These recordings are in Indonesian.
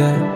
dead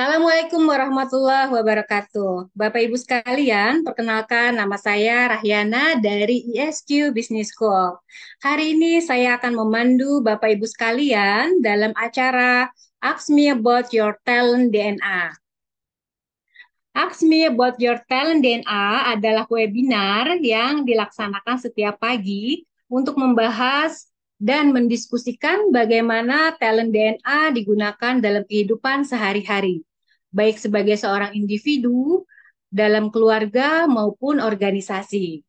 Assalamualaikum warahmatullahi wabarakatuh. Bapak Ibu sekalian, perkenalkan nama saya Rahyana dari ISQ e Business School. Hari ini saya akan memandu Bapak Ibu sekalian dalam acara Ask Me About Your Talent DNA. Ask Me About Your Talent DNA adalah webinar yang dilaksanakan setiap pagi untuk membahas dan mendiskusikan bagaimana talent DNA digunakan dalam kehidupan sehari-hari baik sebagai seorang individu, dalam keluarga maupun organisasi.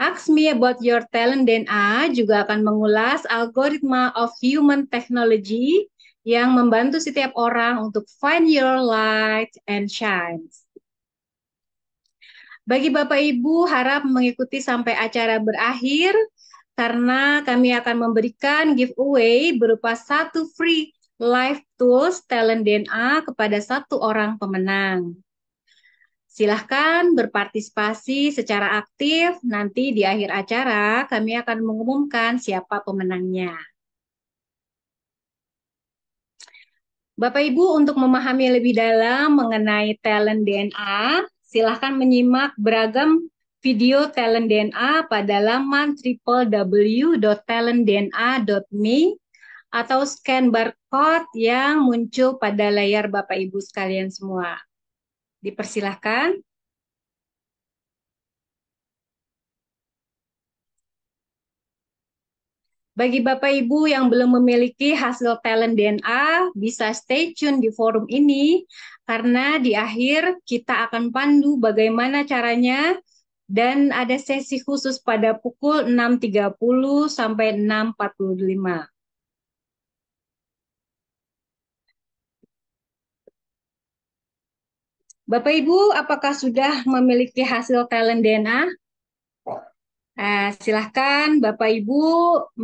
Ask Me About Your Talent DNA juga akan mengulas algoritma of human technology yang membantu setiap orang untuk find your light and shine. Bagi Bapak Ibu harap mengikuti sampai acara berakhir karena kami akan memberikan giveaway berupa satu free live tools talent DNA kepada satu orang pemenang. Silahkan berpartisipasi secara aktif. Nanti di akhir acara kami akan mengumumkan siapa pemenangnya. Bapak Ibu untuk memahami lebih dalam mengenai talent DNA, silahkan menyimak beragam video talent DNA pada laman www.talentdna.me atau scan barcode chatbot yang muncul pada layar Bapak Ibu sekalian semua. Dipersilahkan. Bagi Bapak Ibu yang belum memiliki hasil talent DNA, bisa stay tune di forum ini karena di akhir kita akan pandu bagaimana caranya dan ada sesi khusus pada pukul 6.30 sampai 6.45. Bapak Ibu, apakah sudah memiliki hasil talent DNA? Nah, eh, silahkan Bapak Ibu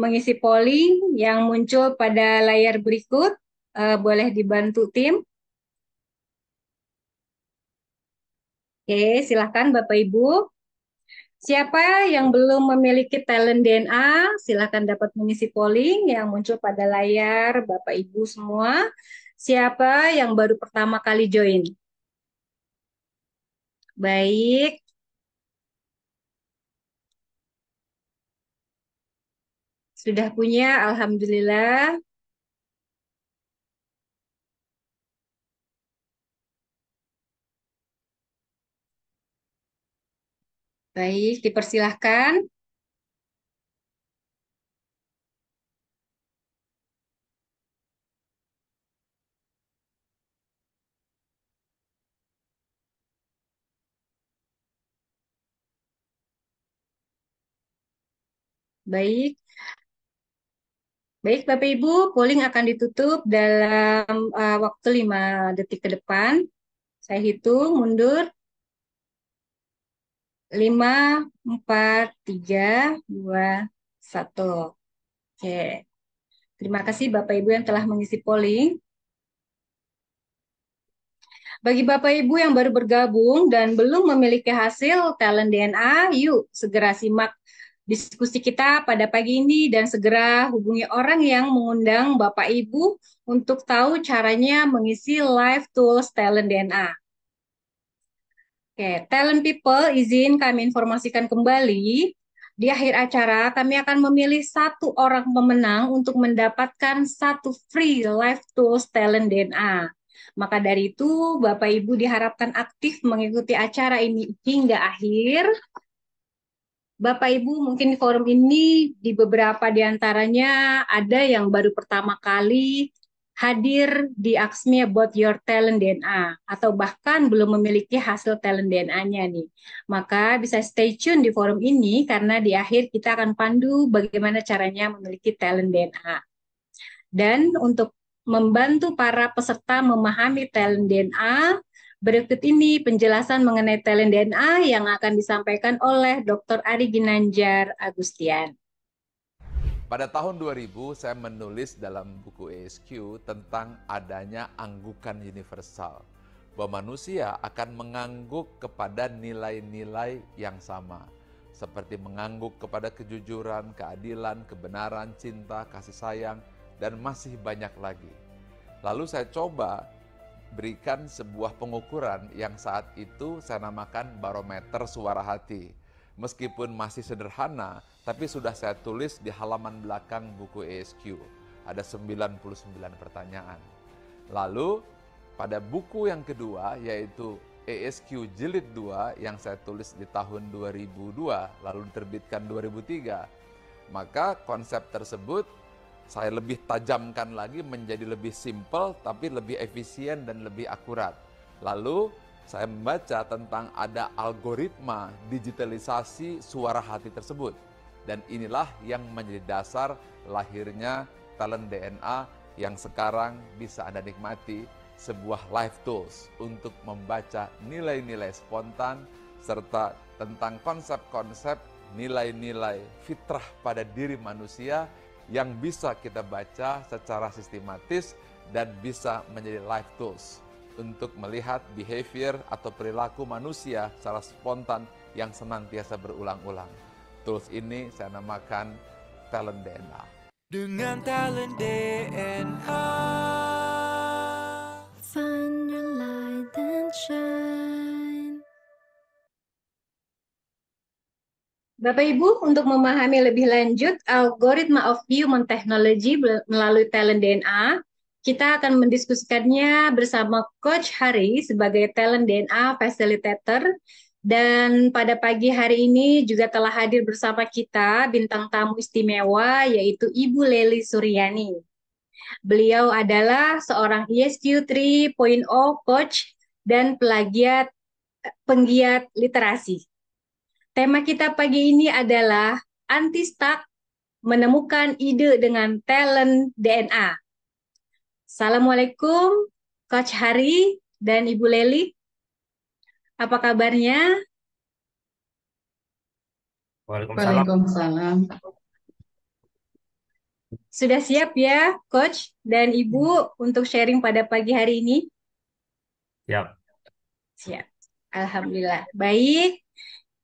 mengisi polling yang muncul pada layar berikut. Uh, boleh dibantu tim. Oke, silahkan Bapak Ibu. Siapa yang belum memiliki talent DNA, silahkan dapat mengisi polling yang muncul pada layar Bapak Ibu semua. Siapa yang baru pertama kali join? Baik. Sudah punya, Alhamdulillah. Baik, dipersilahkan. Baik. Baik, Bapak Ibu, polling akan ditutup dalam uh, waktu 5 detik ke depan. Saya hitung mundur. 5 4 3 2 1. Oke. Terima kasih Bapak Ibu yang telah mengisi polling. Bagi Bapak Ibu yang baru bergabung dan belum memiliki hasil talent DNA, yuk segera simak diskusi kita pada pagi ini dan segera hubungi orang yang mengundang Bapak Ibu untuk tahu caranya mengisi live tools talent DNA. Oke, talent people izin kami informasikan kembali di akhir acara, kami akan memilih satu orang pemenang untuk mendapatkan satu free live tools talent DNA. Maka dari itu, Bapak Ibu diharapkan aktif mengikuti acara ini hingga akhir Bapak Ibu mungkin di forum ini di beberapa di antaranya ada yang baru pertama kali hadir di Aksmi About Your Talent DNA atau bahkan belum memiliki hasil talent DNA-nya nih. Maka bisa stay tune di forum ini karena di akhir kita akan pandu bagaimana caranya memiliki talent DNA. Dan untuk membantu para peserta memahami talent DNA, Berikut ini penjelasan mengenai talent DNA yang akan disampaikan oleh Dr. Ari Ginanjar Agustian. Pada tahun 2000, saya menulis dalam buku ESQ tentang adanya anggukan universal, bahwa manusia akan mengangguk kepada nilai-nilai yang sama, seperti mengangguk kepada kejujuran, keadilan, kebenaran, cinta, kasih sayang, dan masih banyak lagi. Lalu saya coba berikan sebuah pengukuran yang saat itu saya namakan barometer suara hati. Meskipun masih sederhana, tapi sudah saya tulis di halaman belakang buku ESQ. Ada 99 pertanyaan. Lalu, pada buku yang kedua, yaitu ESQ Jilid 2 yang saya tulis di tahun 2002, lalu diterbitkan 2003, maka konsep tersebut saya lebih tajamkan lagi menjadi lebih simple tapi lebih efisien dan lebih akurat. Lalu saya membaca tentang ada algoritma digitalisasi suara hati tersebut. Dan inilah yang menjadi dasar lahirnya talent DNA yang sekarang bisa Anda nikmati sebuah live tools untuk membaca nilai-nilai spontan serta tentang konsep-konsep nilai-nilai fitrah pada diri manusia yang bisa kita baca secara sistematis dan bisa menjadi life tools untuk melihat behavior atau perilaku manusia secara spontan yang senantiasa berulang-ulang. Tools ini saya namakan talent DNA. Dengan talent DNA Bapak Ibu, untuk memahami lebih lanjut algoritma of human technology melalui talent DNA, kita akan mendiskusikannya bersama Coach Hari sebagai talent DNA facilitator dan pada pagi hari ini juga telah hadir bersama kita bintang tamu istimewa yaitu Ibu Leli Suryani. Beliau adalah seorang ESQ 3.0 coach dan pelagiat penggiat literasi. Tema kita pagi ini adalah anti stuck menemukan ide dengan talent DNA. Assalamualaikum Coach Hari dan Ibu Leli. Apa kabarnya? Waalaikumsalam. Waalaikumsalam. Sudah siap ya Coach dan Ibu untuk sharing pada pagi hari ini? Siap. Ya. Siap. Alhamdulillah. Baik,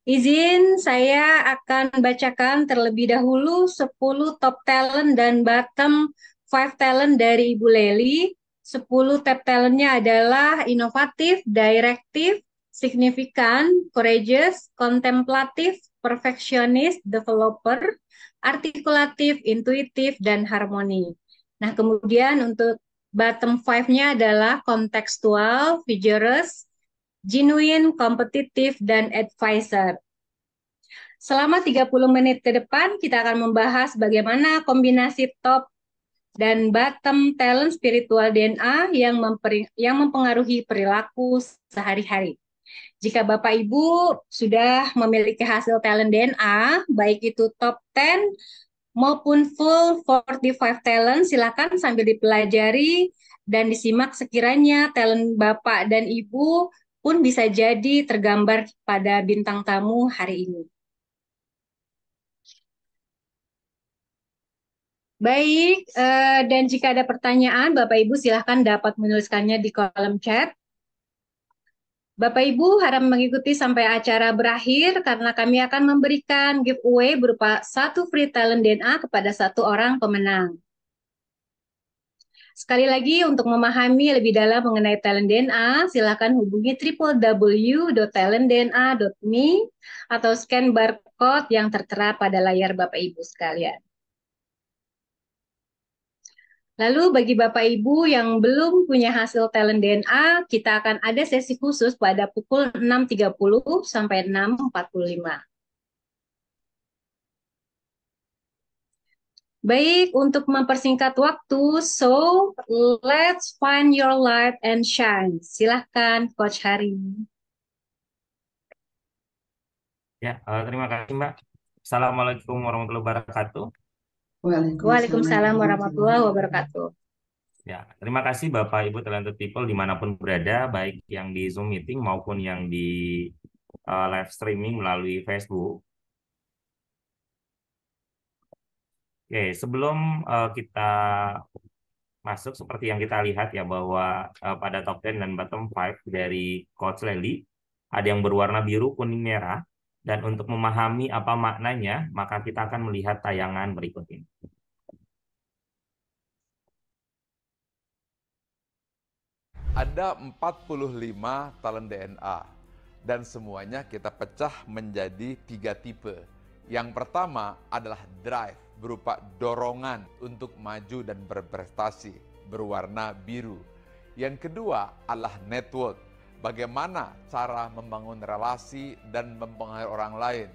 Izin saya akan bacakan terlebih dahulu 10 top talent dan bottom five talent dari Ibu Leli. 10 top talentnya adalah inovatif, direktif, signifikan, courageous, kontemplatif, perfectionist, developer, artikulatif, intuitif, dan harmoni. Nah, kemudian untuk bottom five nya adalah kontekstual, vigorous, genuine, kompetitif, dan advisor. Selama 30 menit ke depan, kita akan membahas bagaimana kombinasi top dan bottom talent spiritual DNA yang, yang mempengaruhi perilaku sehari-hari. Jika Bapak Ibu sudah memiliki hasil talent DNA, baik itu top 10 maupun full 45 talent, silakan sambil dipelajari dan disimak sekiranya talent Bapak dan Ibu pun bisa jadi tergambar pada bintang tamu hari ini. Baik, eh, dan jika ada pertanyaan, Bapak Ibu silahkan dapat menuliskannya di kolom chat. Bapak Ibu harap mengikuti sampai acara berakhir karena kami akan memberikan giveaway berupa satu free talent DNA kepada satu orang pemenang. Sekali lagi untuk memahami lebih dalam mengenai Talent DNA, silakan hubungi www.talentdna.me atau scan barcode yang tertera pada layar Bapak Ibu sekalian. Lalu bagi Bapak Ibu yang belum punya hasil talent DNA, kita akan ada sesi khusus pada pukul 6.30 sampai 6.45. Baik, untuk mempersingkat waktu, so let's find your light and shine. Silahkan, Coach Hari. Ya, eh, terima kasih Mbak. Assalamualaikum warahmatullahi wabarakatuh. Waalaikumsalam, Waalaikumsalam warahmatullahi wabarakatuh. Ya, terima kasih Bapak Ibu Talented People dimanapun berada, baik yang di Zoom meeting maupun yang di uh, live streaming melalui Facebook. Oke, sebelum uh, kita masuk seperti yang kita lihat ya bahwa uh, pada top 10 dan bottom 5 dari Coach Lely ada yang berwarna biru, kuning, merah dan untuk memahami apa maknanya maka kita akan melihat tayangan berikut ini. Ada 45 talent DNA dan semuanya kita pecah menjadi tiga tipe. Yang pertama adalah drive berupa dorongan untuk maju dan berprestasi berwarna biru. Yang kedua adalah network. Bagaimana cara membangun relasi dan mempengaruhi orang lain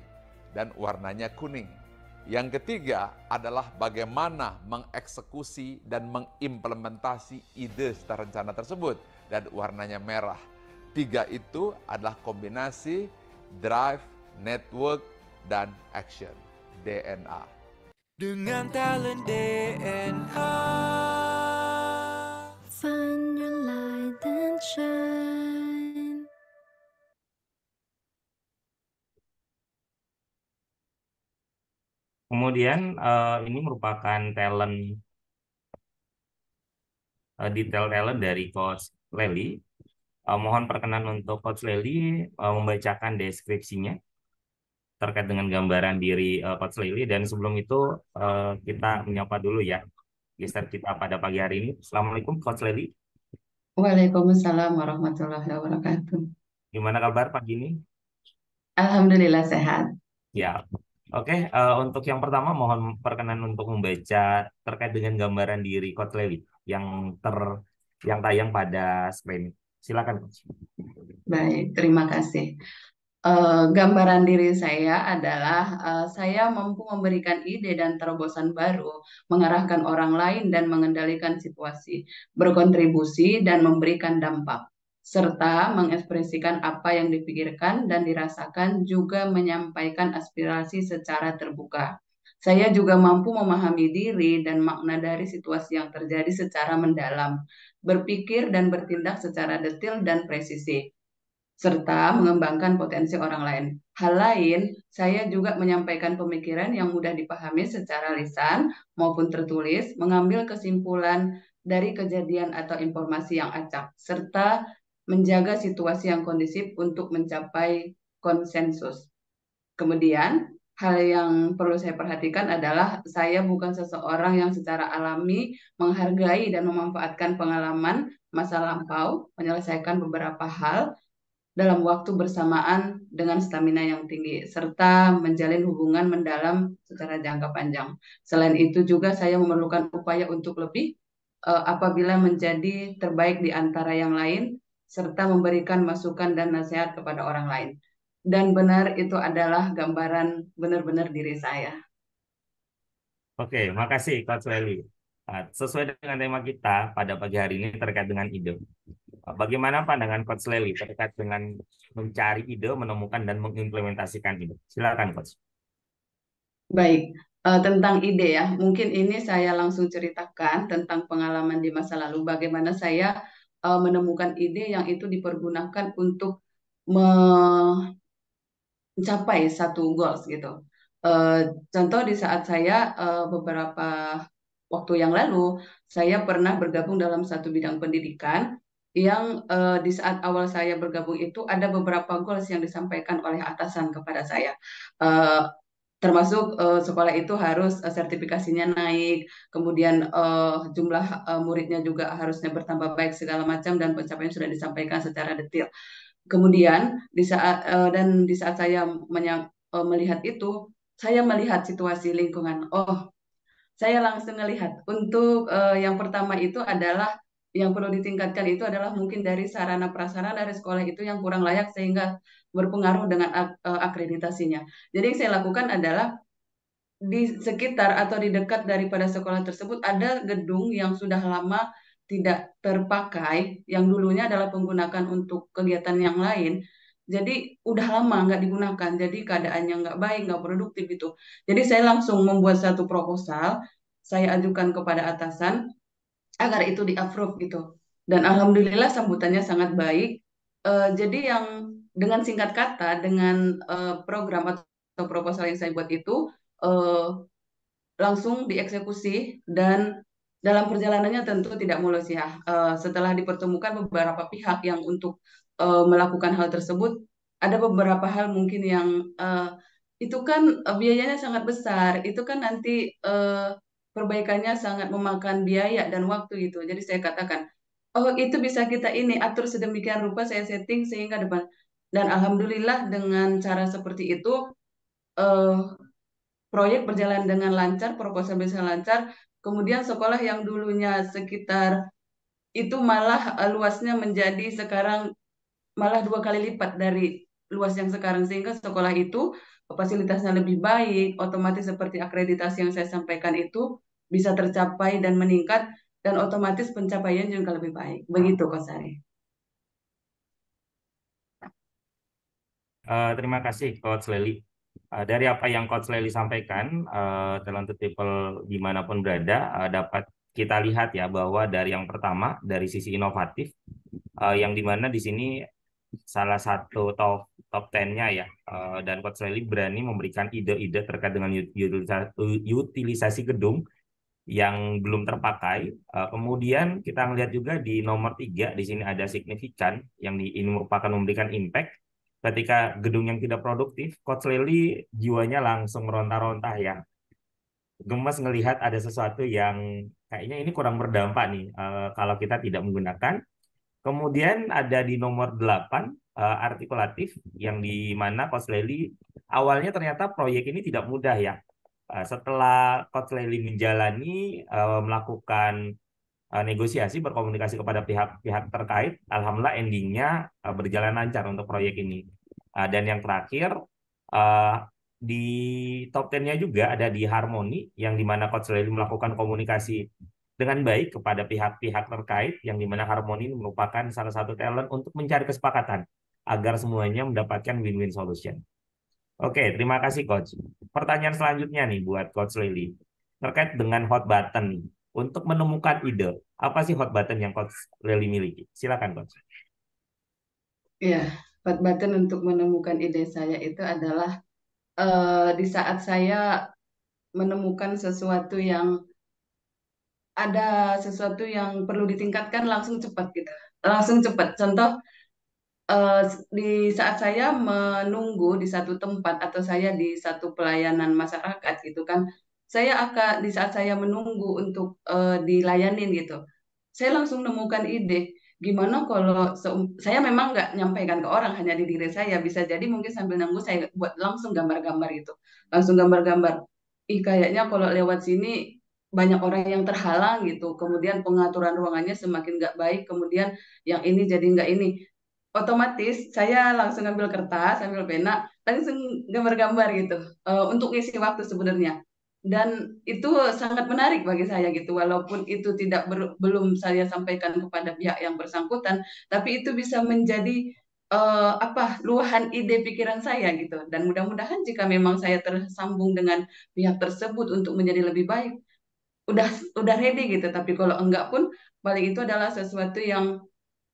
dan warnanya kuning. Yang ketiga adalah bagaimana mengeksekusi dan mengimplementasi ide serta rencana tersebut dan warnanya merah. Tiga itu adalah kombinasi drive, network, dan action, DNA. Dengan talent DNA Find your light and shine Kemudian uh, ini merupakan talent uh, detail talent dari Coach Lely. Uh, mohon perkenan untuk Coach Lely uh, membacakan deskripsinya terkait dengan gambaran diri uh, Coach Lili dan sebelum itu uh, kita menyapa dulu ya geser kita pada pagi hari ini. Assalamualaikum Coach Lili. Waalaikumsalam warahmatullahi wabarakatuh. Gimana kabar pagi ini? Alhamdulillah sehat. Ya, Oke, okay, uh, eh, untuk yang pertama mohon perkenan untuk membaca terkait dengan gambaran diri Coach Lili yang ter yang tayang pada screen. Silakan Baik, terima kasih. Eh, gambaran diri saya adalah uh, saya mampu memberikan ide dan terobosan baru, mengarahkan orang lain dan mengendalikan situasi, berkontribusi dan memberikan dampak serta mengekspresikan apa yang dipikirkan dan dirasakan juga menyampaikan aspirasi secara terbuka. Saya juga mampu memahami diri dan makna dari situasi yang terjadi secara mendalam, berpikir dan bertindak secara detil dan presisi serta mengembangkan potensi orang lain. Hal lain, saya juga menyampaikan pemikiran yang mudah dipahami secara lisan maupun tertulis, mengambil kesimpulan dari kejadian atau informasi yang acak, serta menjaga situasi yang kondisif untuk mencapai konsensus. Kemudian, hal yang perlu saya perhatikan adalah saya bukan seseorang yang secara alami menghargai dan memanfaatkan pengalaman masa lampau, menyelesaikan beberapa hal, dalam waktu bersamaan dengan stamina yang tinggi serta menjalin hubungan mendalam secara jangka panjang. Selain itu juga saya memerlukan upaya untuk lebih uh, apabila menjadi terbaik di antara yang lain serta memberikan masukan dan nasihat kepada orang lain. Dan benar itu adalah gambaran benar-benar diri saya. Oke, makasih Coach Lely. Nah, sesuai dengan tema kita pada pagi hari ini terkait dengan ide. Bagaimana pandangan Coach Lely terkait dengan mencari ide, menemukan dan mengimplementasikan ide? Silakan Coach. Baik, uh, tentang ide ya. Mungkin ini saya langsung ceritakan tentang pengalaman di masa lalu bagaimana saya uh, menemukan ide yang itu dipergunakan untuk mencapai satu goals gitu. Uh, contoh di saat saya uh, beberapa waktu yang lalu saya pernah bergabung dalam satu bidang pendidikan yang uh, di saat awal saya bergabung itu ada beberapa goals yang disampaikan oleh atasan kepada saya. Uh, termasuk uh, sekolah itu harus uh, sertifikasinya naik, kemudian uh, jumlah uh, muridnya juga harusnya bertambah baik segala macam dan pencapaian sudah disampaikan secara detail. Kemudian di saat uh, dan di saat saya uh, melihat itu, saya melihat situasi lingkungan. Oh, saya langsung melihat untuk uh, yang pertama itu adalah yang perlu ditingkatkan itu adalah mungkin dari sarana prasarana dari sekolah itu yang kurang layak sehingga berpengaruh dengan ak eh, akreditasinya. Jadi yang saya lakukan adalah di sekitar atau di dekat daripada sekolah tersebut ada gedung yang sudah lama tidak terpakai yang dulunya adalah penggunaan untuk kegiatan yang lain jadi udah lama nggak digunakan jadi keadaannya nggak baik nggak produktif itu. jadi saya langsung membuat satu proposal saya ajukan kepada atasan agar itu di approve gitu dan alhamdulillah sambutannya sangat baik uh, jadi yang dengan singkat kata dengan uh, program atau proposal yang saya buat itu uh, langsung dieksekusi dan dalam perjalanannya tentu tidak mulus ya. Uh, setelah dipertemukan beberapa pihak yang untuk uh, melakukan hal tersebut ada beberapa hal mungkin yang uh, itu kan uh, biayanya sangat besar itu kan nanti uh, perbaikannya sangat memakan biaya dan waktu gitu jadi saya katakan oh itu bisa kita ini atur sedemikian rupa saya setting sehingga depan dan alhamdulillah dengan cara seperti itu uh, proyek berjalan dengan lancar, proposal bisa lancar. Kemudian sekolah yang dulunya sekitar itu malah luasnya menjadi sekarang malah dua kali lipat dari luas yang sekarang sehingga sekolah itu fasilitasnya lebih baik, otomatis seperti akreditasi yang saya sampaikan itu bisa tercapai dan meningkat dan otomatis pencapaian juga lebih baik. Begitu kok saya Uh, eh, terima kasih Coach Leli. Uh, eh, dari apa yang Coach Leli sampaikan, uh, talented people dimanapun berada uh, dapat kita lihat ya bahwa dari yang pertama dari sisi inovatif uh, yang dimana di sini salah satu top top 10-nya ya uh, dan Coach Lely berani memberikan ide-ide terkait dengan utilisasi gedung yang belum terpakai. Uh, kemudian kita melihat juga di nomor tiga di sini ada signifikan yang di, ini merupakan memberikan impact ketika gedung yang tidak produktif. Coach Lely jiwanya langsung meronta-ronta ya gemas ngelihat ada sesuatu yang kayaknya ini kurang berdampak nih uh, kalau kita tidak menggunakan Kemudian ada di nomor 8 uh, eh, artikulatif yang di mana Coach Lely awalnya ternyata proyek ini tidak mudah ya. Uh, setelah Coach Lely menjalani uh, melakukan uh, negosiasi berkomunikasi kepada pihak-pihak terkait, alhamdulillah endingnya uh, berjalan lancar untuk proyek ini. Uh, dan yang terakhir uh, di top 10-nya juga ada di Harmoni yang mana Coach Lely melakukan komunikasi dengan baik kepada pihak-pihak terkait yang dimana harmoni merupakan salah satu talent untuk mencari kesepakatan agar semuanya mendapatkan win-win solution. Oke, terima kasih Coach. Pertanyaan selanjutnya nih buat Coach Lily. Terkait dengan hot button nih, untuk menemukan ide, apa sih hot button yang Coach Lily miliki? Silakan Coach. Iya, hot button untuk menemukan ide saya itu adalah uh, di saat saya menemukan sesuatu yang ada sesuatu yang perlu ditingkatkan langsung cepat gitu langsung cepat contoh eh, di saat saya menunggu di satu tempat atau saya di satu pelayanan masyarakat gitu kan saya akan di saat saya menunggu untuk uh, dilayanin gitu saya langsung nemukan ide gimana kalau saya memang nggak nyampaikan ke orang hanya di diri saya bisa jadi mungkin sambil nunggu saya buat langsung gambar-gambar gitu langsung gambar-gambar ih kayaknya kalau lewat sini banyak orang yang terhalang gitu kemudian pengaturan ruangannya semakin nggak baik kemudian yang ini jadi nggak ini otomatis saya langsung ambil kertas ambil pena langsung gambar-gambar gitu eh, untuk ngisi waktu sebenarnya dan itu sangat menarik bagi saya gitu walaupun itu tidak ber, belum saya sampaikan kepada pihak yang bersangkutan tapi itu bisa menjadi uh, apa luahan ide pikiran saya gitu dan mudah-mudahan jika memang saya tersambung dengan pihak tersebut untuk menjadi lebih baik udah udah ready gitu tapi kalau enggak pun balik itu adalah sesuatu yang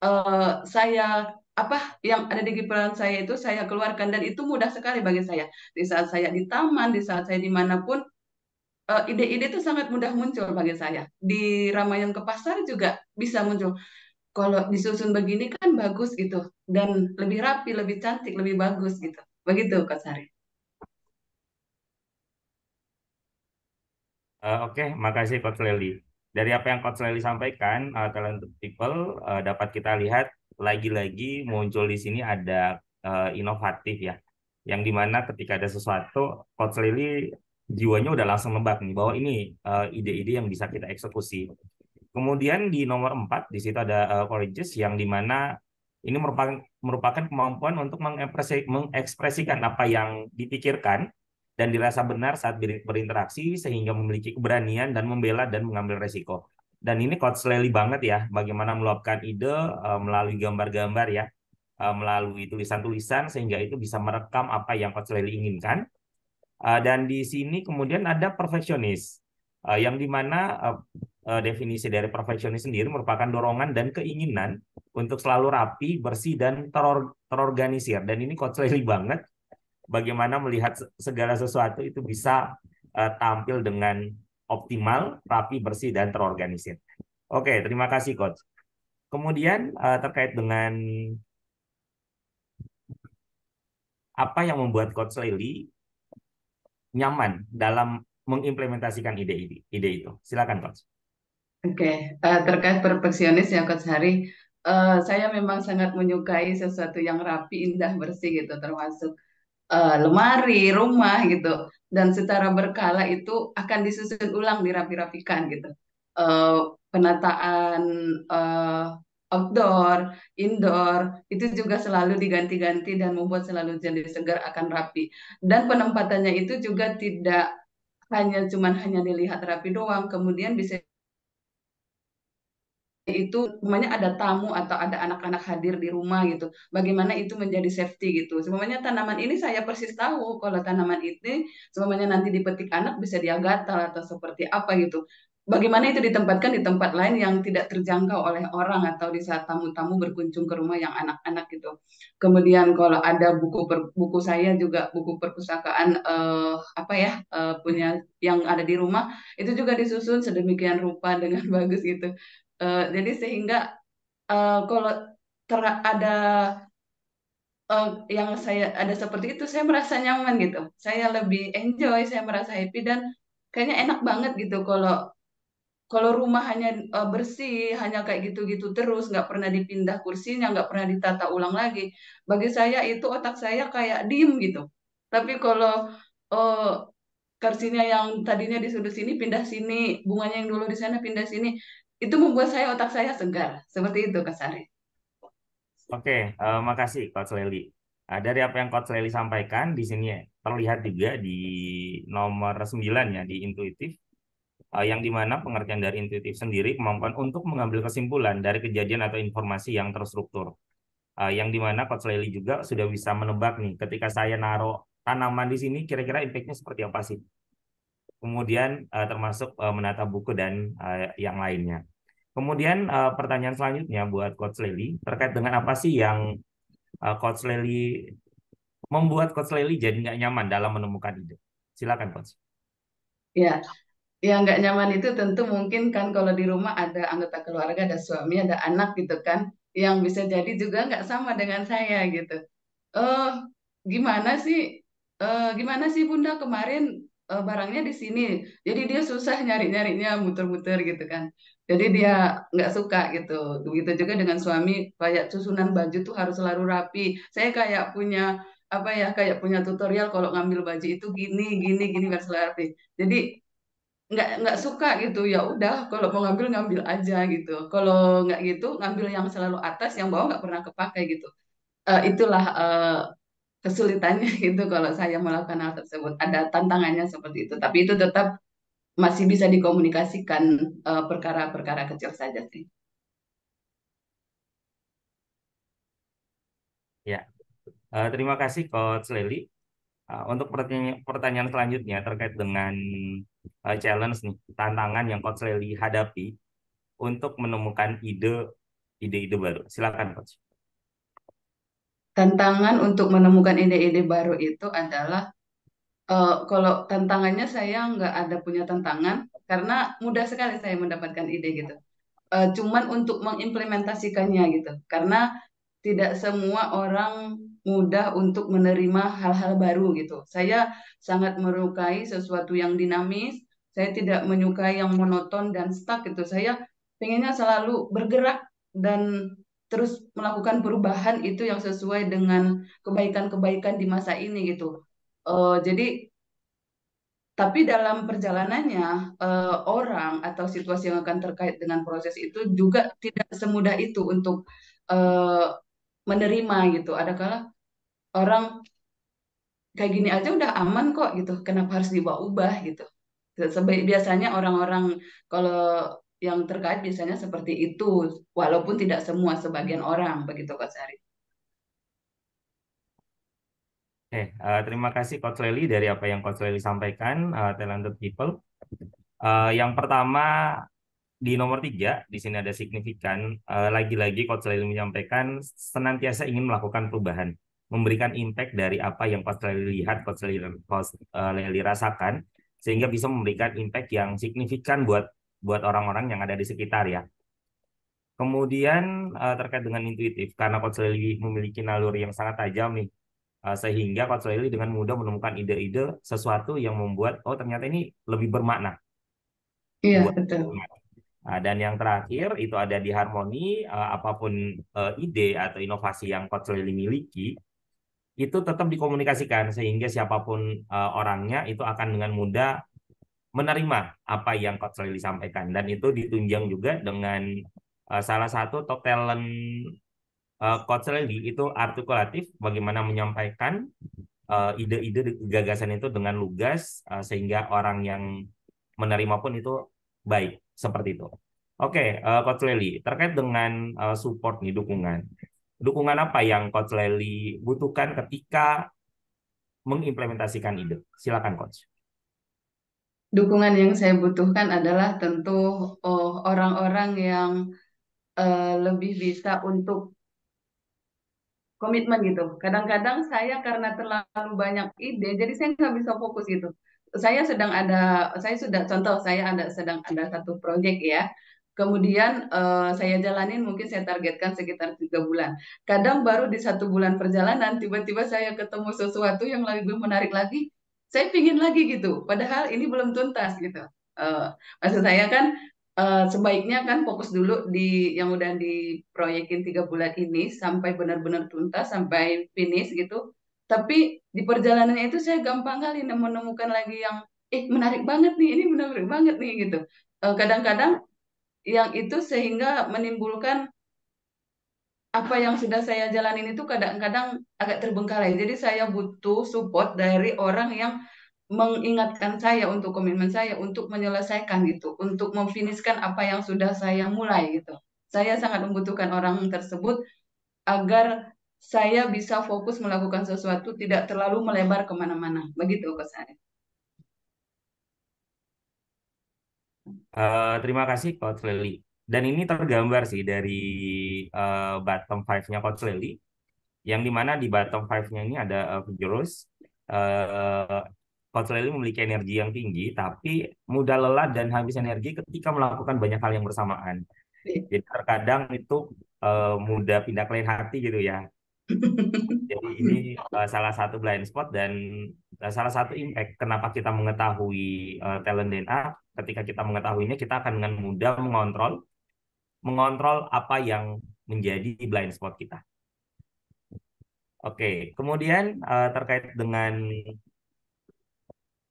uh, saya apa yang ada di kepala saya itu saya keluarkan dan itu mudah sekali bagi saya di saat saya di taman di saat saya dimanapun ide eh, ide-ide itu sangat mudah muncul bagi saya di Ramayan ke pasar juga bisa muncul kalau disusun begini kan bagus gitu dan lebih rapi lebih cantik lebih bagus gitu begitu Kak Sari Eh, oke, okay, makasih Coach Lely. Dari apa yang Coach Lely sampaikan, uh, talent people uh, dapat kita lihat lagi-lagi muncul di sini ada uh, inovatif ya, yang dimana ketika ada sesuatu Coach Lely jiwanya udah langsung nebak nih bahwa ini ide ide-ide yang bisa kita eksekusi. Kemudian di nomor empat di situ ada uh, colleges yang dimana ini merupakan merupakan kemampuan untuk mengekspresikan apa yang dipikirkan dan dirasa benar saat berinteraksi sehingga memiliki keberanian dan membela dan mengambil resiko. Dan ini coach Lely banget ya, bagaimana meluapkan ide uh, melalui gambar-gambar ya, uh, melalui tulisan-tulisan sehingga itu bisa merekam apa yang coach Lely inginkan. Uh, dan di sini kemudian ada perfeksionis, uh, yang dimana uh, definisi dari perfeksionis sendiri merupakan dorongan dan keinginan untuk selalu rapi, bersih, dan teror terorganisir. Dan ini coach Lely banget, bagaimana melihat segala sesuatu itu bisa uh, tampil dengan optimal, rapi, bersih, dan terorganisir. Oke, okay, terima kasih Coach. Kemudian uh, terkait dengan apa yang membuat Coach Lely nyaman dalam mengimplementasikan ide ini, ide itu. Silakan Coach. Oke, okay. uh, eh, terkait perfeksionis ya Coach Hari, uh, saya memang sangat menyukai sesuatu yang rapi, indah, bersih gitu, termasuk uh, lemari rumah gitu dan secara berkala itu akan disusun ulang dirapi-rapikan gitu uh, penataan uh, outdoor, indoor, itu juga selalu diganti-ganti dan membuat selalu jadi segar akan rapi. Dan penempatannya itu juga tidak hanya cuman hanya dilihat rapi doang, kemudian bisa itu semuanya ada tamu atau ada anak-anak hadir di rumah gitu. Bagaimana itu menjadi safety gitu. Semuanya tanaman ini saya persis tahu kalau tanaman ini semuanya nanti dipetik anak bisa dia gatal atau seperti apa gitu. Bagaimana itu ditempatkan di tempat lain yang tidak terjangkau oleh orang atau di saat tamu-tamu berkunjung ke rumah yang anak-anak gitu. Kemudian kalau ada buku per, buku saya juga buku perpustakaan eh, apa ya eh, punya yang ada di rumah itu juga disusun sedemikian rupa dengan bagus gitu Eh, jadi sehingga uh, kalau ter ada uh, yang saya ada seperti itu saya merasa nyaman gitu saya lebih enjoy saya merasa happy dan kayaknya enak banget gitu kalau kalau rumah hanya uh, bersih hanya kayak gitu-gitu terus nggak pernah dipindah kursinya nggak pernah ditata ulang lagi bagi saya itu otak saya kayak dim gitu tapi kalau uh, kursinya yang tadinya di sudut sini pindah sini bunganya yang dulu di sana pindah sini itu membuat saya otak saya segar seperti itu Kak Sari. Oke, uh, makasih Coach Leli. Uh, nah, dari apa yang Coach Leli sampaikan di sini terlihat juga di nomor 9 ya di intuitif uh, yang dimana pengertian dari intuitif sendiri kemampuan untuk mengambil kesimpulan dari kejadian atau informasi yang terstruktur. Uh, yang dimana Coach Leli juga sudah bisa menebak nih ketika saya naruh tanaman di sini kira-kira impactnya seperti apa sih? Kemudian termasuk menata buku dan yang lainnya. Kemudian uh, pertanyaan selanjutnya buat Coach Lely terkait dengan apa sih yang uh, Coach Lely membuat Coach Lely jadi nggak nyaman dalam menemukan ide. Silakan Coach. Ya, yang nggak nyaman itu tentu mungkin kan kalau di rumah ada anggota keluarga, ada suami, ada anak gitu kan, yang bisa jadi juga nggak sama dengan saya gitu. Eh, uh, gimana sih? Uh, gimana sih Bunda kemarin barangnya di sini? Jadi dia susah nyari-nyarinya, muter-muter gitu kan jadi dia hmm. nggak suka gitu begitu juga dengan suami kayak susunan baju tuh harus selalu rapi saya kayak punya apa ya kayak punya tutorial kalau ngambil baju itu gini gini gini harus selalu rapi jadi nggak nggak suka gitu ya udah kalau mau ngambil ngambil aja gitu kalau nggak gitu ngambil yang selalu atas yang bawah nggak pernah kepakai gitu uh, itulah uh, kesulitannya gitu kalau saya melakukan hal tersebut ada tantangannya seperti itu tapi itu tetap masih bisa dikomunikasikan eh, perkara-perkara uh, kecil saja sih. Ya, uh, terima kasih Coach Leli. Uh, eh, untuk pertanyaan selanjutnya terkait dengan uh, challenge nih, tantangan yang Coach lely hadapi untuk menemukan ide ide-ide baru. Silakan Coach. Tantangan untuk menemukan ide-ide baru itu adalah Uh, kalau tantangannya saya nggak ada punya tantangan, karena mudah sekali saya mendapatkan ide gitu. Uh, cuman untuk mengimplementasikannya gitu, karena tidak semua orang mudah untuk menerima hal-hal baru gitu. Saya sangat merukai sesuatu yang dinamis, saya tidak menyukai yang monoton dan stuck gitu. Saya pengennya selalu bergerak dan terus melakukan perubahan itu yang sesuai dengan kebaikan-kebaikan di masa ini gitu. Uh, jadi tapi dalam perjalanannya uh, orang atau situasi yang akan terkait dengan proses itu juga tidak semudah itu untuk uh, menerima gitu. Adakala orang kayak gini aja udah aman kok gitu. Kenapa harus dibawa ubah gitu? Sebaik biasanya orang-orang kalau yang terkait biasanya seperti itu, walaupun tidak semua sebagian orang begitu Kak Sari. Oke, uh, eh, terima kasih Coach Leli dari apa yang Coach Leli sampaikan, uh, talented people. Uh, yang pertama di nomor tiga di sini ada signifikan. lagi lagi-lagi Coach Leli menyampaikan senantiasa ingin melakukan perubahan, memberikan impact dari apa yang Coach Leli lihat, Coach Leli, Coach Lely rasakan, sehingga bisa memberikan impact yang signifikan buat buat orang-orang yang ada di sekitar ya. Kemudian uh, terkait dengan intuitif, karena Coach Leli memiliki nalur yang sangat tajam nih Eh, sehingga Pak dengan mudah menemukan ide-ide sesuatu yang membuat oh ternyata ini lebih bermakna. Iya betul. Nah, dan yang terakhir itu ada di harmoni eh, apapun eh, ide atau inovasi yang Pak miliki itu tetap dikomunikasikan sehingga siapapun orangnya itu akan dengan mudah menerima apa yang Coach sampaikan dan itu ditunjang juga dengan salah satu top talent uh, Coach itu artikulatif bagaimana menyampaikan eh, ide-ide gagasan itu dengan lugas uh, sehingga orang yang menerima pun itu baik seperti itu. Oke, okay, uh, Coach Leli, terkait dengan uh, support nih dukungan. Dukungan apa yang Coach Leli butuhkan ketika mengimplementasikan ide? Silakan Coach. Dukungan yang saya butuhkan adalah tentu oh, orang-orang yang uh, lebih bisa untuk komitmen gitu. Kadang-kadang saya karena terlalu banyak ide, jadi saya nggak bisa fokus gitu. Saya sedang ada, saya sudah contoh saya ada sedang ada satu proyek ya. Kemudian uh, saya jalanin mungkin saya targetkan sekitar tiga bulan. Kadang baru di satu bulan perjalanan tiba-tiba saya ketemu sesuatu yang lebih menarik lagi. Saya pingin lagi gitu. Padahal ini belum tuntas gitu. Uh, maksud saya kan Eh, sebaiknya kan fokus dulu di yang udah diproyekin tiga bulan ini sampai benar-benar tuntas sampai finish gitu tapi di perjalanannya itu saya gampang kali menemukan lagi yang eh menarik banget nih ini menarik banget nih gitu eh, kadang-kadang uh, yang itu sehingga menimbulkan apa yang sudah saya jalanin itu kadang-kadang agak terbengkalai. Jadi saya butuh support dari orang yang mengingatkan saya untuk komitmen saya untuk menyelesaikan itu, untuk memfinishkan apa yang sudah saya mulai gitu. Saya sangat membutuhkan orang tersebut agar saya bisa fokus melakukan sesuatu tidak terlalu melebar kemana-mana. Begitu ke saya. Uh, eh, terima kasih Coach Lely. Dan ini tergambar sih dari uh, bottom five-nya Coach Lely, yang dimana di bottom five-nya ini ada uh, eh, Virus, uh, ini memiliki energi yang tinggi, tapi mudah lelah dan habis energi ketika melakukan banyak hal yang bersamaan. Iya. Jadi terkadang itu uh, mudah pindah ke lain hati gitu ya. Jadi ini uh, salah satu blind spot dan uh, salah satu impact kenapa kita mengetahui uh, talent DNA. Ketika kita mengetahuinya, kita akan dengan mudah mengontrol mengontrol apa yang menjadi blind spot kita. Oke, kemudian uh, terkait dengan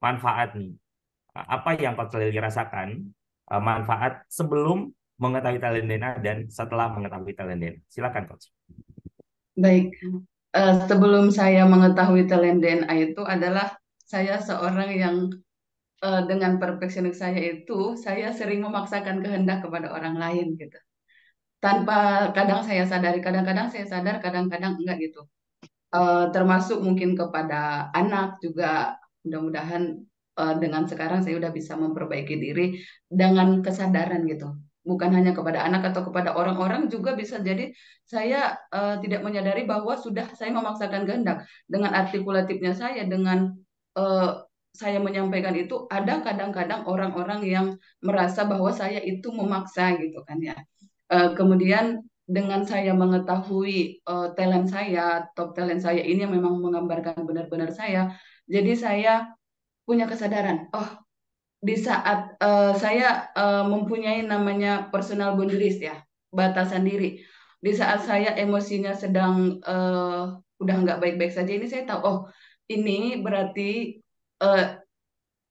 manfaat nih. Nah, apa yang Coach Lili rasakan eh, manfaat sebelum mengetahui talent DNA dan setelah mengetahui talent DNA Silakan Coach. Baik, eh, sebelum saya mengetahui talent DNA itu adalah saya seorang yang eh, dengan perfeksionis saya itu saya sering memaksakan kehendak kepada orang lain gitu. Tanpa kadang saya sadari, kadang-kadang saya sadar, kadang-kadang enggak gitu. Uh, termasuk mungkin kepada anak juga mudah-mudahan uh, dengan sekarang saya sudah bisa memperbaiki diri dengan kesadaran gitu bukan hanya kepada anak atau kepada orang-orang juga bisa jadi saya uh, tidak menyadari bahwa sudah saya memaksakan kehendak dengan artikulatifnya saya dengan uh, saya menyampaikan itu ada kadang-kadang orang-orang yang merasa bahwa saya itu memaksa gitu kan ya uh, kemudian dengan saya mengetahui uh, talent saya top talent saya ini yang memang menggambarkan benar-benar saya jadi saya punya kesadaran, oh di saat uh, saya uh, mempunyai namanya personal boundaries ya, batasan diri. Di saat saya emosinya sedang uh, udah nggak baik-baik saja, ini saya tahu, oh ini berarti uh,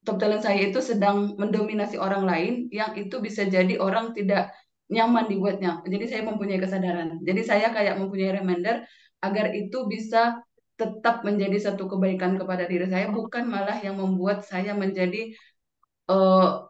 top talent saya itu sedang mendominasi orang lain yang itu bisa jadi orang tidak nyaman dibuatnya. Jadi saya mempunyai kesadaran. Jadi saya kayak mempunyai reminder agar itu bisa tetap menjadi satu kebaikan kepada diri saya bukan malah yang membuat saya menjadi uh,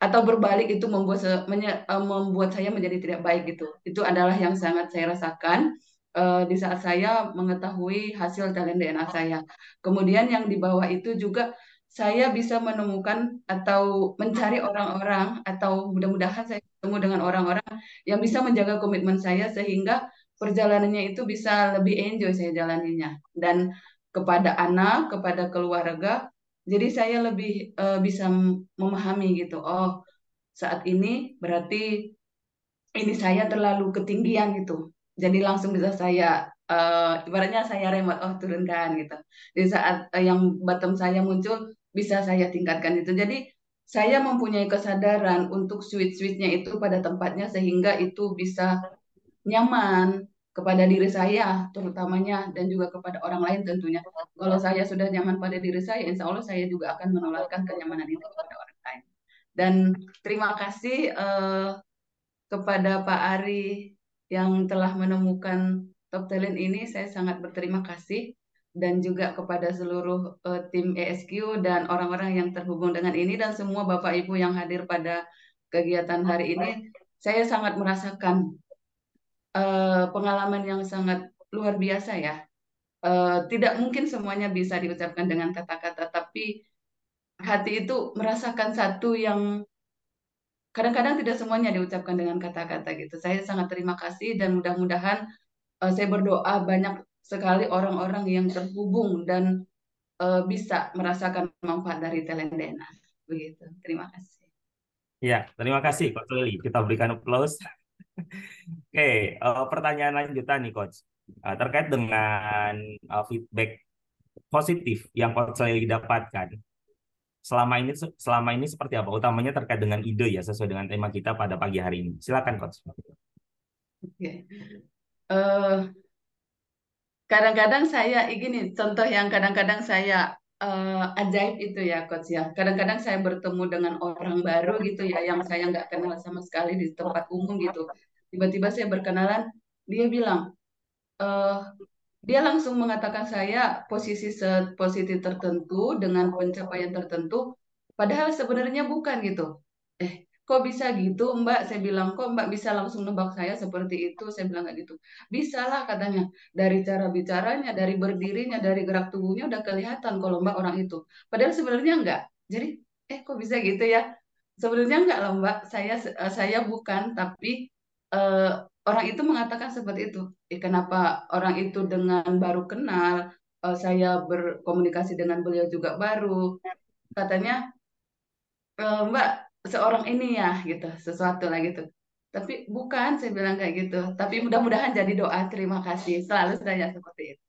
atau berbalik itu membuat menye, eh, membuat saya menjadi tidak baik gitu itu adalah yang sangat saya rasakan uh, di saat saya mengetahui hasil talent DNA saya kemudian yang di bawah itu juga saya bisa menemukan atau mencari orang-orang atau mudah-mudahan saya ketemu dengan orang-orang yang bisa menjaga komitmen saya sehingga perjalanannya itu bisa lebih enjoy saya jalaninya dan kepada anak, kepada keluarga. Jadi saya lebih uh, bisa memahami gitu. Oh, saat ini berarti ini saya terlalu ketinggian gitu. Jadi langsung bisa saya uh, ibaratnya saya remat. oh turunkan gitu. Di saat uh, yang bottom saya muncul bisa saya tingkatkan itu. Jadi saya mempunyai kesadaran untuk switch-switchnya itu pada tempatnya sehingga itu bisa nyaman kepada diri saya terutamanya dan juga kepada orang lain tentunya. Kalau saya sudah nyaman pada diri saya, insya Allah saya juga akan menularkan kenyamanan itu kepada orang lain. Dan terima kasih eh, kepada Pak Ari yang telah menemukan Top Talent ini, saya sangat berterima kasih dan juga kepada seluruh uh, tim ESQ dan orang-orang yang terhubung dengan ini dan semua Bapak Ibu yang hadir pada kegiatan hari ini. Saya sangat merasakan Eh, pengalaman yang sangat luar biasa ya. Uh, tidak mungkin semuanya bisa diucapkan dengan kata-kata, tapi hati itu merasakan satu yang kadang-kadang tidak semuanya diucapkan dengan kata-kata gitu. Saya sangat terima kasih dan mudah-mudahan uh, saya berdoa banyak sekali orang-orang yang terhubung dan uh, bisa merasakan manfaat dari Telendena. Begitu. Terima kasih. Ya, terima kasih Pak Lili. Kita berikan aplaus. Oke, uh, pertanyaan lanjutan nih coach. Uh, terkait dengan uh, feedback positif yang coach Lely dapatkan selama ini selama ini seperti apa? Utamanya terkait dengan ide ya sesuai dengan tema kita pada pagi hari ini. Silakan coach. Oke. Uh, kadang-kadang saya ingin contoh yang kadang-kadang saya uh, ajaib itu ya coach ya. Kadang-kadang saya bertemu dengan orang baru gitu ya yang saya nggak kenal sama sekali di tempat umum gitu. Tiba-tiba saya berkenalan, dia bilang uh, dia langsung mengatakan saya posisi positif tertentu dengan pencapaian tertentu padahal sebenarnya bukan gitu. Eh, kok bisa gitu mbak saya bilang kok mbak bisa langsung nebak saya seperti itu saya bilang kayak gitu bisa lah katanya dari cara bicaranya dari berdirinya dari gerak tubuhnya udah kelihatan kalau mbak orang itu padahal sebenarnya enggak jadi eh kok bisa gitu ya sebenarnya enggak lah mbak saya eh, saya bukan tapi eh, orang itu mengatakan seperti itu eh, kenapa orang itu dengan baru kenal eh, saya berkomunikasi dengan beliau juga baru katanya eh, mbak seorang ini ya gitu sesuatu lah gitu tapi bukan saya bilang kayak gitu tapi mudah-mudahan jadi doa terima kasih selalu saya seperti itu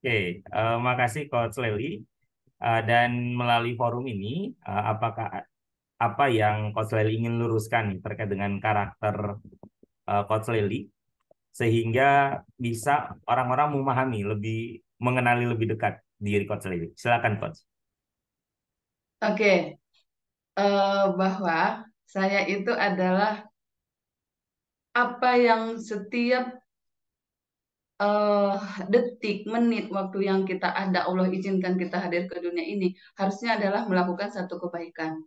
oke okay. uh, eh, makasih coach lely uh, dan melalui forum ini uh, apakah apa yang coach lely ingin luruskan nih, terkait dengan karakter uh, coach lely sehingga bisa orang-orang memahami lebih mengenali lebih dekat diri coach lely silakan coach Oke, uh, bahwa saya itu adalah apa yang setiap uh, detik, menit, waktu yang kita ada, Allah izinkan kita hadir ke dunia ini, harusnya adalah melakukan satu kebaikan.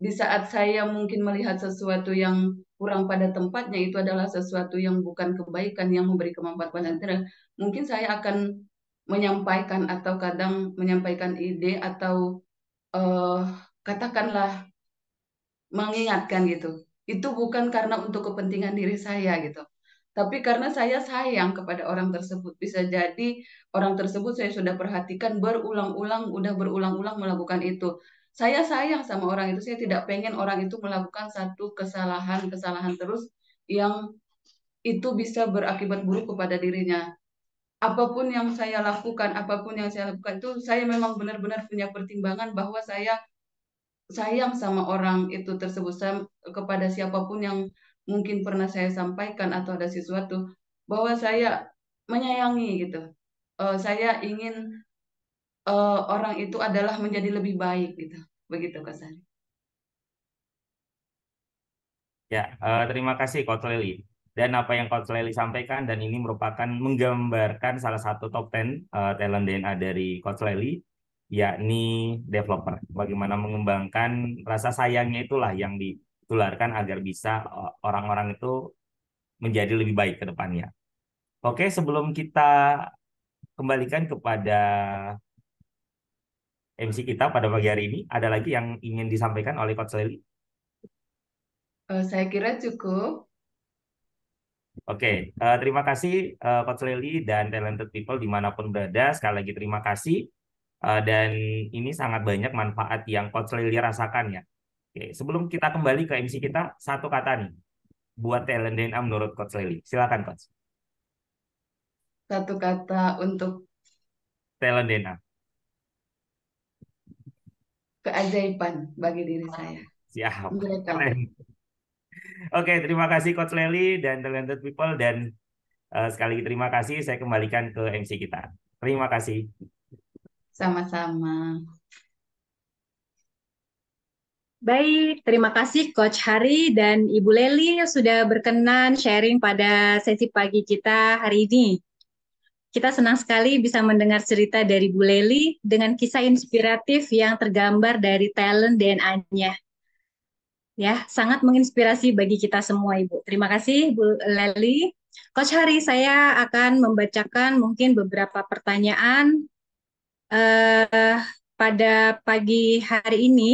Di saat saya mungkin melihat sesuatu yang kurang pada tempatnya, itu adalah sesuatu yang bukan kebaikan, yang memberi kemampuan pada diri, mungkin saya akan menyampaikan atau kadang menyampaikan ide atau uh, katakanlah mengingatkan gitu. Itu bukan karena untuk kepentingan diri saya gitu. Tapi karena saya sayang kepada orang tersebut, bisa jadi orang tersebut saya sudah perhatikan berulang-ulang, udah berulang-ulang melakukan itu. Saya sayang sama orang itu, saya tidak pengen orang itu melakukan satu kesalahan-kesalahan terus yang itu bisa berakibat buruk kepada dirinya apapun yang saya lakukan, apapun yang saya lakukan itu saya memang benar-benar punya pertimbangan bahwa saya sayang sama orang itu tersebut saya, kepada siapapun yang mungkin pernah saya sampaikan atau ada sesuatu bahwa saya menyayangi gitu. Uh, saya ingin uh, orang itu adalah menjadi lebih baik gitu. Begitu Kak Sari. Ya, uh, terima kasih Kotleli dan apa yang Coach Lely sampaikan dan ini merupakan menggambarkan salah satu top 10 uh, eh, talent DNA dari Coach Lely yakni developer. Bagaimana mengembangkan rasa sayangnya itulah yang ditularkan agar bisa eh, orang-orang itu menjadi lebih baik ke depannya. Oke, sebelum kita kembalikan kepada MC kita pada pagi hari ini, ada lagi yang ingin disampaikan oleh Coach Lely? Oh, saya kira cukup. Oke, okay. uh, eh, terima kasih uh, Coach Lely dan talented people dimanapun berada. Sekali lagi terima kasih uh, dan ini sangat banyak manfaat yang Coach Lely rasakan ya. Oke, okay. sebelum kita kembali ke MC kita, satu kata nih buat talent DNA menurut Coach Lely. Silakan Coach. Satu kata untuk talent DNA. Keajaiban bagi diri saya. Siap. Keren. Oke, okay, terima kasih Coach Lely dan Talented People dan uh, sekali terima kasih saya kembalikan ke MC kita. Terima kasih. Sama-sama. Baik, terima kasih Coach Hari dan Ibu Leli yang sudah berkenan sharing pada sesi pagi kita hari ini. Kita senang sekali bisa mendengar cerita dari Bu Leli dengan kisah inspiratif yang tergambar dari talent DNA-nya ya sangat menginspirasi bagi kita semua Ibu. Terima kasih Bu Leli. Coach Hari, saya akan membacakan mungkin beberapa pertanyaan eh, pada pagi hari ini.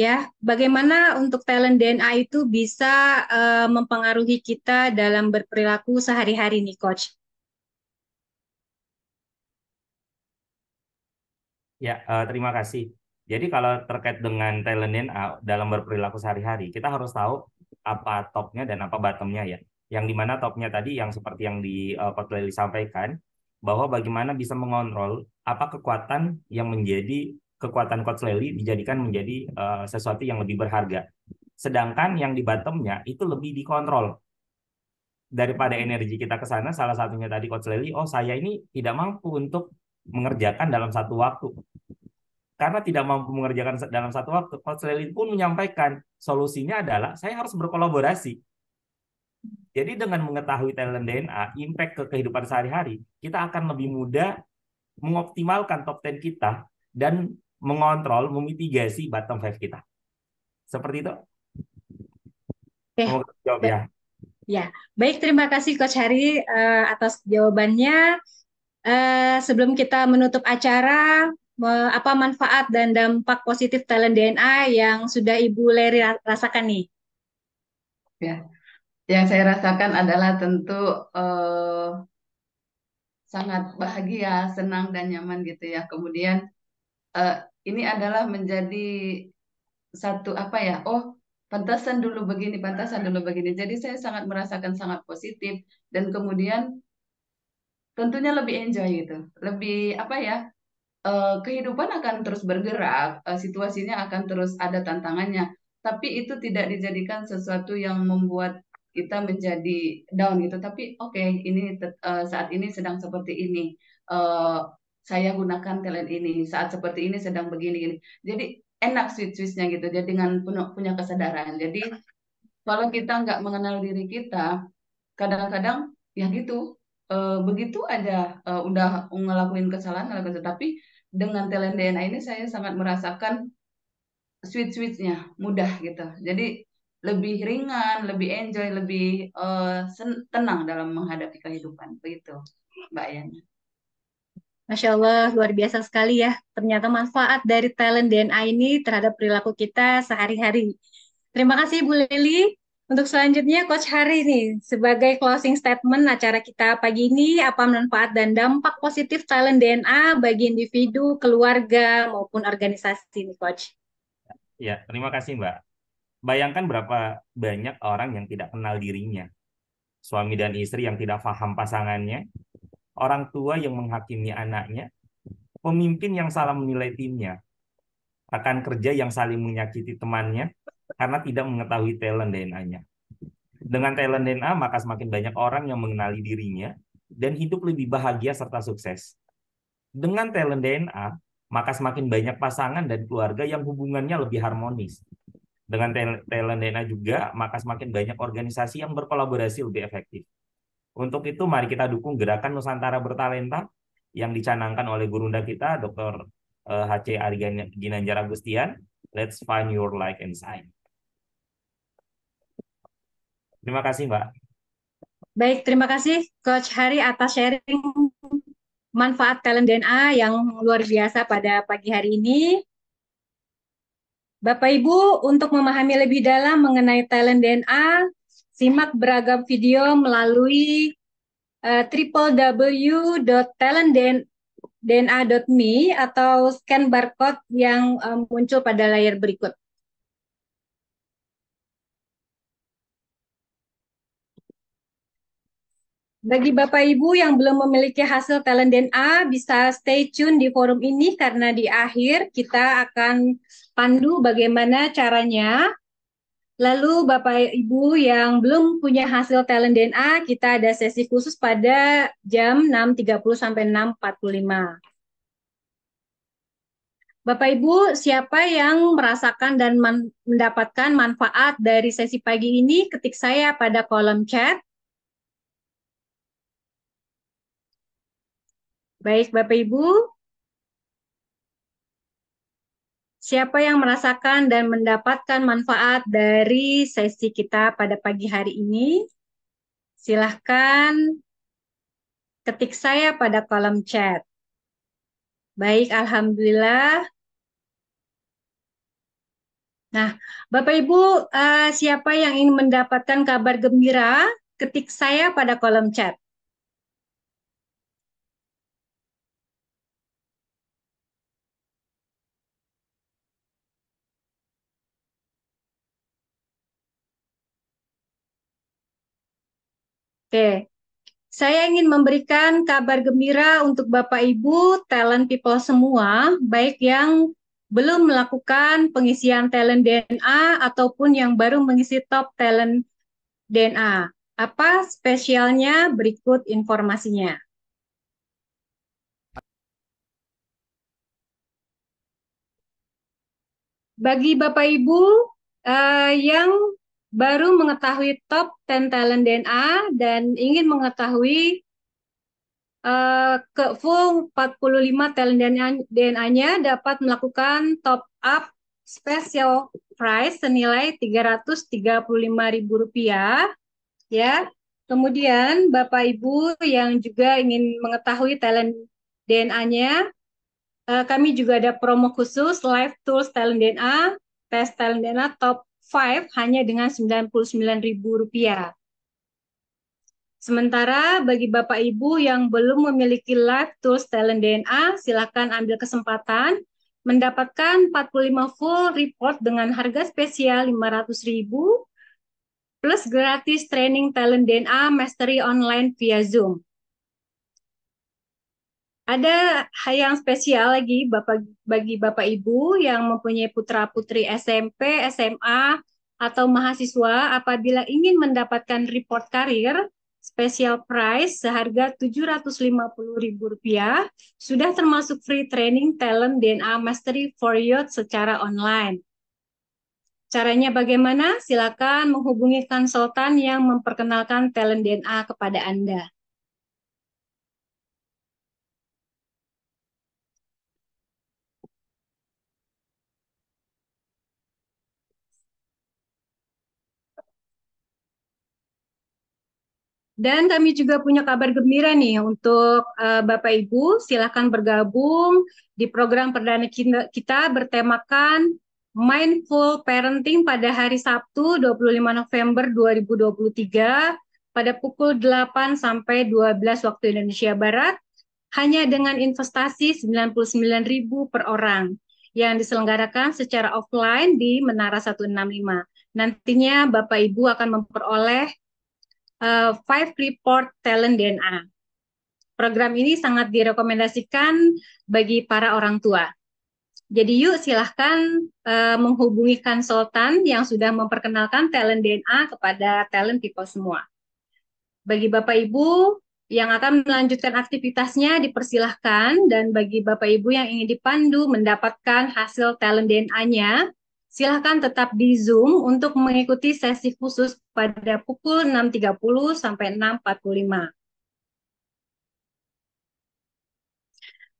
Ya, bagaimana untuk talent DNA itu bisa eh, mempengaruhi kita dalam berperilaku sehari-hari nih, Coach? Ya, eh, terima kasih. Jadi kalau terkait dengan talent uh, dalam berperilaku sehari-hari, kita harus tahu apa topnya dan apa bottomnya ya. Yang dimana topnya tadi yang seperti yang di uh, Pak Lely sampaikan, bahwa bagaimana bisa mengontrol apa kekuatan yang menjadi kekuatan Coach Lely dijadikan menjadi uh, sesuatu yang lebih berharga. Sedangkan yang di bottomnya itu lebih dikontrol daripada energi kita ke sana salah satunya tadi coach Lely oh saya ini tidak mampu untuk mengerjakan dalam satu waktu karena tidak mampu mengerjakan dalam satu waktu, Coach Lelin pun menyampaikan solusinya adalah saya harus berkolaborasi. Jadi dengan mengetahui talent DNA, impact ke kehidupan sehari-hari, kita akan lebih mudah mengoptimalkan top 10 kita dan mengontrol, memitigasi bottom five kita. Seperti itu. Oke. Okay. Jawab ya. Ya, baik terima kasih Coach Hari uh, eh, atas jawabannya. Uh, sebelum kita menutup acara, apa manfaat dan dampak positif talent DNA yang sudah Ibu Leri rasakan nih? Ya, yang saya rasakan adalah tentu eh, sangat bahagia, senang dan nyaman gitu ya. Kemudian eh, ini adalah menjadi satu apa ya? Oh, pantasan dulu begini, pantasan dulu begini. Jadi saya sangat merasakan sangat positif dan kemudian tentunya lebih enjoy gitu, lebih apa ya? uh, kehidupan akan terus bergerak, uh, situasinya akan terus ada tantangannya, tapi itu tidak dijadikan sesuatu yang membuat kita menjadi down gitu. Tapi oke, okay, ini uh, saat ini sedang seperti ini. Uh, saya gunakan talent ini saat seperti ini sedang begini gini. Jadi enak switch switchnya gitu. Jadi dengan punya, kesadaran. Jadi kalau kita nggak mengenal diri kita, kadang-kadang ya gitu. Uh, begitu ada uh, udah ngelakuin kesalahan, ngelakuin tapi dengan talent DNA ini saya sangat merasakan sweet sweetnya mudah gitu jadi lebih ringan lebih enjoy lebih uh, tenang dalam menghadapi kehidupan begitu mbak Yana Masya Allah, luar biasa sekali ya. Ternyata manfaat dari talent DNA ini terhadap perilaku kita sehari-hari. Terima kasih Bu Leli untuk selanjutnya, Coach Hari nih, sebagai closing statement acara kita pagi ini, apa manfaat dan dampak positif talent DNA bagi individu, keluarga, maupun organisasi nih, Coach? Ya, terima kasih Mbak. Bayangkan berapa banyak orang yang tidak kenal dirinya. Suami dan istri yang tidak paham pasangannya, orang tua yang menghakimi anaknya, pemimpin yang salah menilai timnya, rekan kerja yang saling menyakiti temannya, karena tidak mengetahui talent DNA-nya. Dengan talent DNA, maka semakin banyak orang yang mengenali dirinya dan hidup lebih bahagia serta sukses. Dengan talent DNA, maka semakin banyak pasangan dan keluarga yang hubungannya lebih harmonis. Dengan talent DNA juga, maka semakin banyak organisasi yang berkolaborasi lebih efektif. Untuk itu, mari kita dukung gerakan Nusantara Bertalenta yang dicanangkan oleh gurunda kita, Dr. HC eh, Arigan Ginanjar Agustian, Let's find your like and sign. Terima kasih, Mbak. Baik, terima kasih Coach Hari atas sharing manfaat talent DNA yang luar biasa pada pagi hari ini. Bapak Ibu, untuk memahami lebih dalam mengenai talent DNA, simak beragam video melalui uh, eh, www.talentdna.com dna.me atau scan barcode yang um, muncul pada layar berikut. Bagi Bapak Ibu yang belum memiliki hasil talent DNA, bisa stay tune di forum ini karena di akhir kita akan pandu bagaimana caranya Lalu Bapak Ibu yang belum punya hasil talent DNA, kita ada sesi khusus pada jam 6.30 sampai 6.45. Bapak Ibu, siapa yang merasakan dan man mendapatkan manfaat dari sesi pagi ini, ketik saya pada kolom chat. Baik Bapak Ibu, Siapa yang merasakan dan mendapatkan manfaat dari sesi kita pada pagi hari ini? Silahkan ketik saya pada kolom chat. Baik, Alhamdulillah. Nah, Bapak Ibu, uh, siapa yang ingin mendapatkan kabar gembira, ketik saya pada kolom chat. Oke. Saya ingin memberikan kabar gembira untuk Bapak Ibu talent people semua, baik yang belum melakukan pengisian talent DNA ataupun yang baru mengisi top talent DNA. Apa spesialnya? Berikut informasinya. Bagi Bapak Ibu uh, yang baru mengetahui top 10 talent DNA dan ingin mengetahui uh, ke full 45 talent DNA-nya dapat melakukan top up special price senilai Rp335.000 ya. Kemudian Bapak Ibu yang juga ingin mengetahui talent DNA-nya uh, eh, kami juga ada promo khusus live tools talent DNA, Test talent DNA top 5 hanya dengan Rp99.000. Sementara bagi Bapak Ibu yang belum memiliki Live Tools Talent DNA, silakan ambil kesempatan mendapatkan 45 full report dengan harga spesial 500.000 plus gratis training talent DNA mastery online via Zoom. Ada yang spesial lagi Bapak bagi Bapak Ibu yang mempunyai putra-putri SMP, SMA atau mahasiswa apabila ingin mendapatkan report karir special price seharga Rp750.000 sudah termasuk free training talent DNA Mastery for Youth secara online. Caranya bagaimana? Silakan menghubungi konsultan yang memperkenalkan talent DNA kepada Anda. Dan kami juga punya kabar gembira nih untuk uh, Bapak Ibu, silahkan bergabung di program perdana kita bertemakan Mindful Parenting pada hari Sabtu 25 November 2023 pada pukul 8 sampai 12 waktu Indonesia Barat hanya dengan investasi 99.000 per orang yang diselenggarakan secara offline di Menara 165. Nantinya Bapak Ibu akan memperoleh uh, Five Report Talent DNA. Program ini sangat direkomendasikan bagi para orang tua. Jadi yuk silahkan uh, menghubungi konsultan yang sudah memperkenalkan talent DNA kepada talent people semua. Bagi Bapak Ibu yang akan melanjutkan aktivitasnya dipersilahkan dan bagi Bapak Ibu yang ingin dipandu mendapatkan hasil talent DNA-nya silahkan tetap di Zoom untuk mengikuti sesi khusus pada pukul 6.30 sampai 6.45.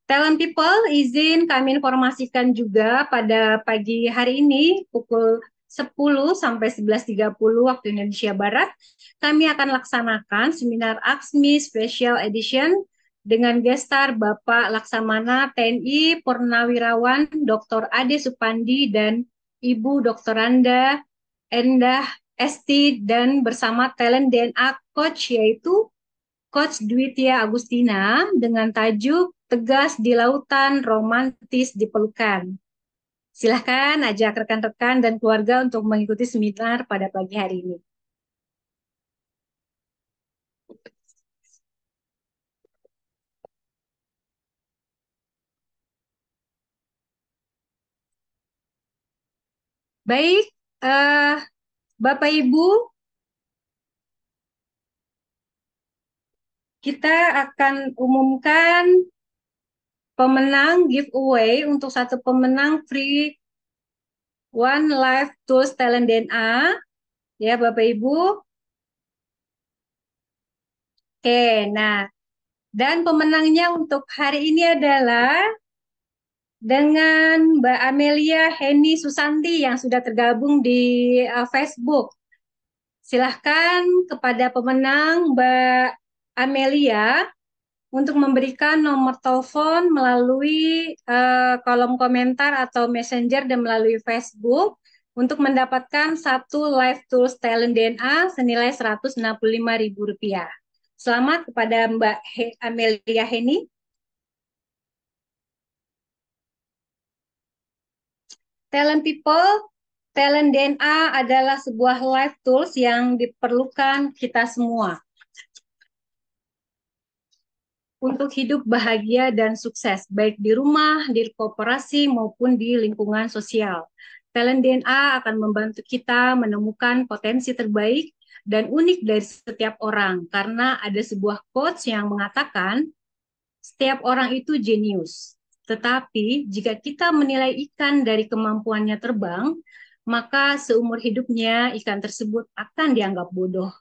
Talent People, izin kami informasikan juga pada pagi hari ini pukul 10 sampai 11.30 waktu Indonesia Barat, kami akan laksanakan seminar AXMI Special Edition dengan gestar Bapak Laksamana TNI Purnawirawan Dr. Ade Supandi dan Ibu Dr. Randa, Endah, Esti, dan bersama talent DNA Coach yaitu Coach Tia Agustina dengan tajuk Tegas di Lautan, Romantis di Pelukan. Silahkan ajak rekan-rekan dan keluarga untuk mengikuti seminar pada pagi hari ini. Baik, uh, Bapak Ibu, kita akan umumkan pemenang giveaway untuk satu pemenang free One Life Tools Talent DNA. Ya, Bapak Ibu. Oke, nah, dan pemenangnya untuk hari ini adalah dengan Mbak Amelia Heni Susanti yang sudah tergabung di uh, Facebook. Silahkan kepada pemenang Mbak Amelia untuk memberikan nomor telepon melalui uh, kolom komentar atau messenger dan melalui Facebook untuk mendapatkan satu live tools talent DNA senilai Rp165.000. Selamat kepada Mbak He Amelia Heni. Talent People, Talent DNA adalah sebuah life tools yang diperlukan kita semua untuk hidup bahagia dan sukses, baik di rumah, di korporasi maupun di lingkungan sosial. Talent DNA akan membantu kita menemukan potensi terbaik dan unik dari setiap orang, karena ada sebuah quotes yang mengatakan, setiap orang itu jenius, tetapi jika kita menilai ikan dari kemampuannya terbang, maka seumur hidupnya ikan tersebut akan dianggap bodoh.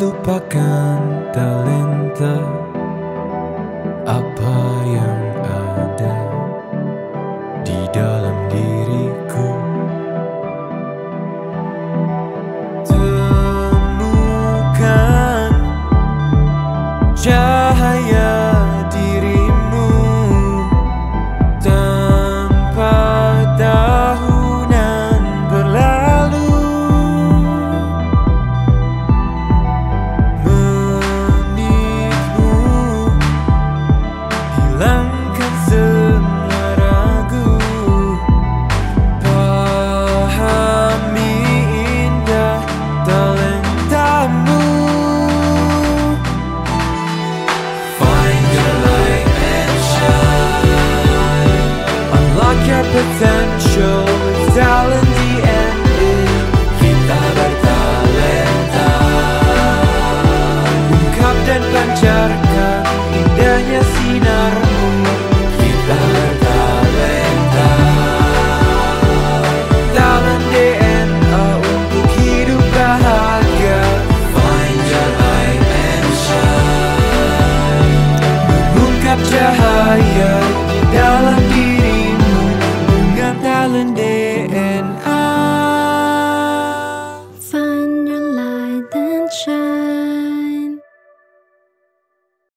lupakan talenta apa